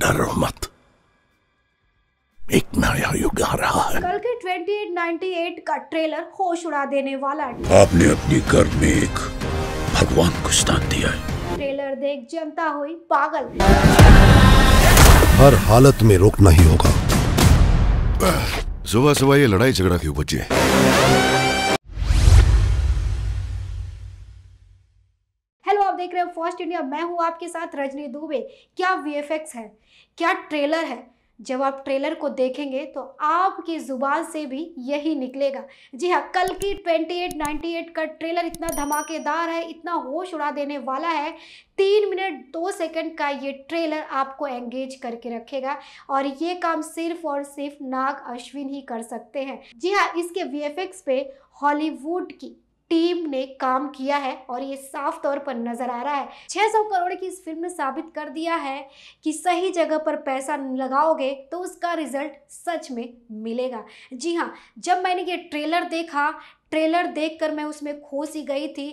डरो मत एक नया युग आ रहा है कल के 2898 का ट्रेलर होश उड़ा देने वाला आपने अपनी घर में एक भगवान को स्थान दिया है ट्रेलर देख जनता हुई पागल हर हालत में रोकना ही होगा सुबह सुबह ये लड़ाई झगड़ा क्यों बचे आप देख रहे हो फर्स्ट इंडिया मैं हूँ आपके साथ रजनी दुबे क्या वी है क्या ट्रेलर है जब आप ट्रेलर को देखेंगे तो आपकी ज़ुबान से भी यही निकलेगा जी हाँ कल की 2898 का ट्रेलर इतना धमाकेदार है इतना होश उड़ा देने वाला है तीन मिनट दो सेकंड का ये ट्रेलर आपको एंगेज करके रखेगा और ये काम सिर्फ और सिर्फ नाग अश्विन ही कर सकते हैं जी हाँ इसके वी पे हॉलीवुड की टीम ने काम किया है और ये साफ तौर पर नजर आ रहा है 600 करोड़ की इस फिल्म ने साबित कर दिया है कि सही जगह पर पैसा लगाओगे तो उसका रिजल्ट सच में मिलेगा जी हाँ जब मैंने ये ट्रेलर देखा ट्रेलर देखकर मैं उसमें खो सी गई थी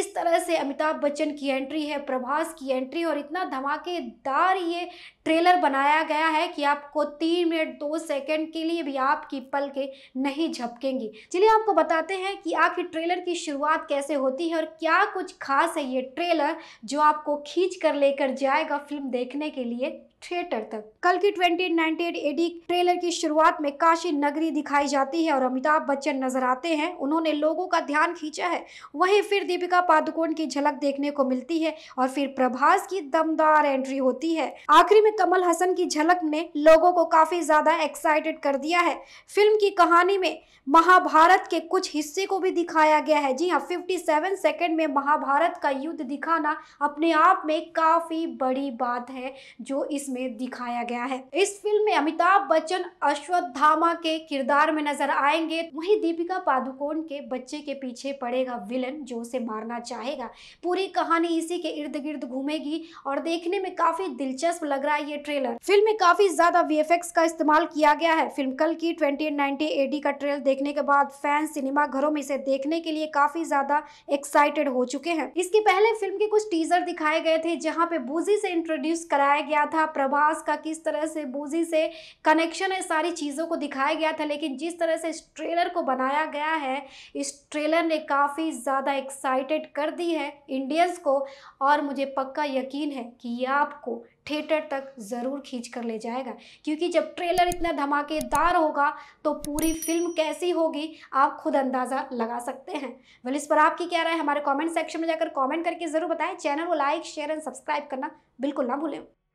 इस तरह से अमिताभ बच्चन की एंट्री है प्रभास की एंट्री और इतना धमाकेदार ये ट्रेलर बनाया गया है कि आपको तीन मिनट दो सेकंड के लिए भी आपकी पल के नहीं झपकेंगी चलिए आपको बताते हैं कि आखिर ट्रेलर की शुरुआत कैसे होती है और क्या कुछ खास है ये ट्रेलर जो आपको खींच कर लेकर जाएगा फिल्म देखने के लिए थिएटर तक कल की 2098 एडी ट्रेलर की शुरुआत में काशी नगरी दिखाई जाती है और अमिताभ बच्चन नजर आते हैं उन्होंने ने लोगों का ध्यान खींचा है वहीं फिर दीपिका पादुकोण की झलक देखने को मिलती है और फिर प्रभास की दमदार एंट्री होती है आखिरी में कमल हसन की झलक ने लोगों को काफी ज्यादा एक्साइटेड कर दिया है फिल्म की कहानी में महाभारत के कुछ हिस्से को भी दिखाया गया है जी हाँ फिफ्टी सेकंड में महाभारत का युद्ध दिखाना अपने आप में काफी बड़ी बात है जो इसमें दिखाया गया है इस फिल्म में अमिताभ बच्चन अश्वत्थामा के किरदार में नजर आएंगे वहीं दीपिका पादुकोण के बच्चे के पीछे पड़ेगा विलन जो उसे मारना चाहेगा पूरी कहानी इसी के इर्द गिर्द घूमेगी और देखने में काफी दिलचस्प लग रहा है ये ट्रेलर फिल्म में काफी ज्यादा वी का इस्तेमाल किया गया है फिल्म कल की ट्वेंटी नाइनटी एडी का ट्रेलर देखने के बाद फैंस सिनेमा घरों में इसे देखने के लिए काफी ज्यादा एक्साइटेड हो चुके हैं इसके पहले फिल्म के कुछ टीजर दिखाए गए थे जहाँ पे बूजी से इंट्रोड्यूस कराया गया था प्रभास का किस तरह से बूजी से कनेक्शन है सारी चीजों को दिखाया गया था लेकिन जिस तरह से ट्रेलर को बनाया गया है इस ट्रेलर ने काफ़ी ज़्यादा एक्साइटेड कर दी है इंडियंस को और मुझे पक्का यकीन है कि ये आपको थिएटर तक ज़रूर खींच कर ले जाएगा क्योंकि जब ट्रेलर इतना धमाकेदार होगा तो पूरी फिल्म कैसी होगी आप खुद अंदाज़ा लगा सकते हैं वेल इस पर आपकी क्या राय हमारे कमेंट सेक्शन में जाकर कमेंट करके ज़रूर बताएं चैनल को लाइक शेयर एंड सब्सक्राइब करना बिल्कुल ना भूलें